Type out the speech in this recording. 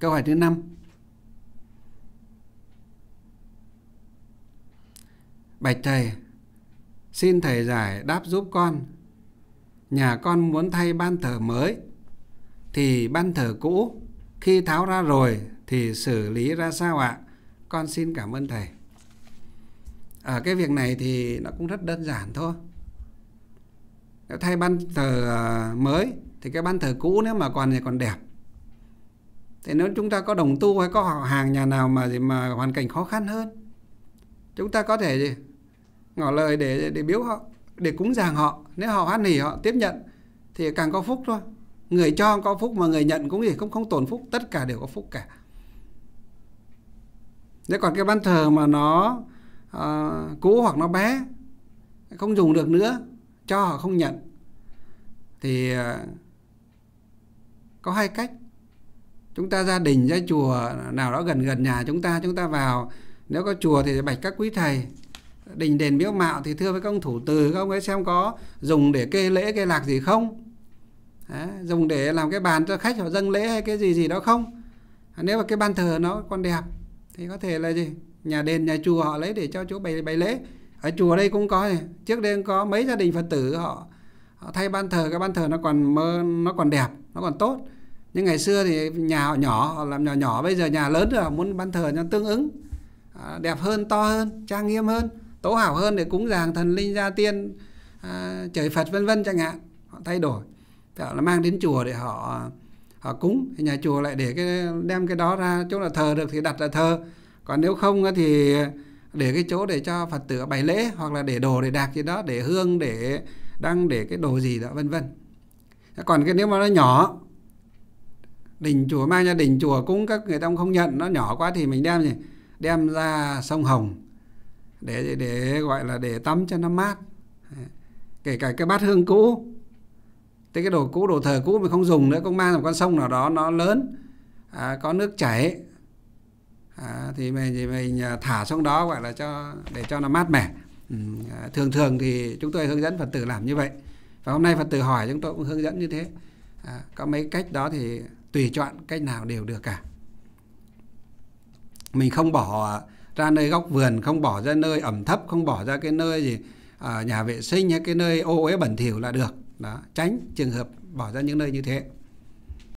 Câu hỏi thứ 5. Bạch thầy, xin thầy giải đáp giúp con. Nhà con muốn thay ban thờ mới thì ban thờ cũ khi tháo ra rồi thì xử lý ra sao ạ? Con xin cảm ơn thầy. Ở cái việc này thì nó cũng rất đơn giản thôi. Nếu thay ban thờ à, mới thì cái ban thờ cũ nếu mà còn thì còn đẹp thì nếu chúng ta có đồng tu hay có họ hàng nhà nào mà gì mà hoàn cảnh khó khăn hơn chúng ta có thể gì ngỏ lời để để biếu họ để cúng dường họ nếu họ hoan hỉ họ tiếp nhận thì càng có phúc thôi người cho có phúc mà người nhận cũng gì không không tổn phúc tất cả đều có phúc cả nếu còn cái ban thờ mà nó uh, cũ hoặc nó bé không dùng được nữa cho họ không nhận thì uh, có hai cách chúng ta gia đình ra chùa nào đó gần gần nhà chúng ta chúng ta vào nếu có chùa thì bạch các quý thầy đình đền miếu mạo thì thưa với các ông thủ từ các ông ấy xem có dùng để kê lễ kê lạc gì không Đấy, dùng để làm cái bàn cho khách họ dâng lễ hay cái gì gì đó không à, nếu mà cái ban thờ nó còn đẹp thì có thể là gì nhà đền nhà chùa họ lấy để cho chỗ bày bày lễ ở chùa đây cũng có này. trước đây có mấy gia đình phật tử họ, họ thay ban thờ cái ban thờ nó còn mơ nó còn đẹp nó còn tốt nhưng ngày xưa thì nhà họ nhỏ họ làm nhỏ nhỏ bây giờ nhà lớn rồi muốn ban thờ cho tương ứng à, đẹp hơn to hơn trang nghiêm hơn tố hảo hơn để cúng dường thần linh gia tiên à, trời phật vân vân chẳng hạn họ thay đổi thì họ mang đến chùa để họ họ cúng thì nhà chùa lại để cái đem cái đó ra chỗ là thờ được thì đặt là thờ còn nếu không thì để cái chỗ để cho phật tử bày lễ hoặc là để đồ để đạc gì đó để hương để đăng để cái đồ gì đó vân vân còn cái nếu mà nó nhỏ đình chùa mang ra đình chùa cúng các người ta không nhận nó nhỏ quá thì mình đem gì đem ra sông Hồng để để gọi là để tắm cho nó mát kể cả cái bát hương cũ thế cái đồ cũ đồ thờ cũ mình không dùng nữa cũng mang một con sông nào đó nó lớn à, có nước chảy à, thì mình thì mình à, thả xuống đó gọi là cho để cho nó mát mẻ ừ. à, thường thường thì chúng tôi hướng dẫn phật tử làm như vậy và hôm nay phật tử hỏi chúng tôi cũng hướng dẫn như thế à, có mấy cách đó thì tùy chọn cách nào đều được cả mình không bỏ à, ra nơi góc vườn không bỏ ra nơi ẩm thấp không bỏ ra cái nơi gì ở à, nhà vệ sinh hay cái nơi ô uế bẩn thỉu là được đó tránh trường hợp bỏ ra những nơi như thế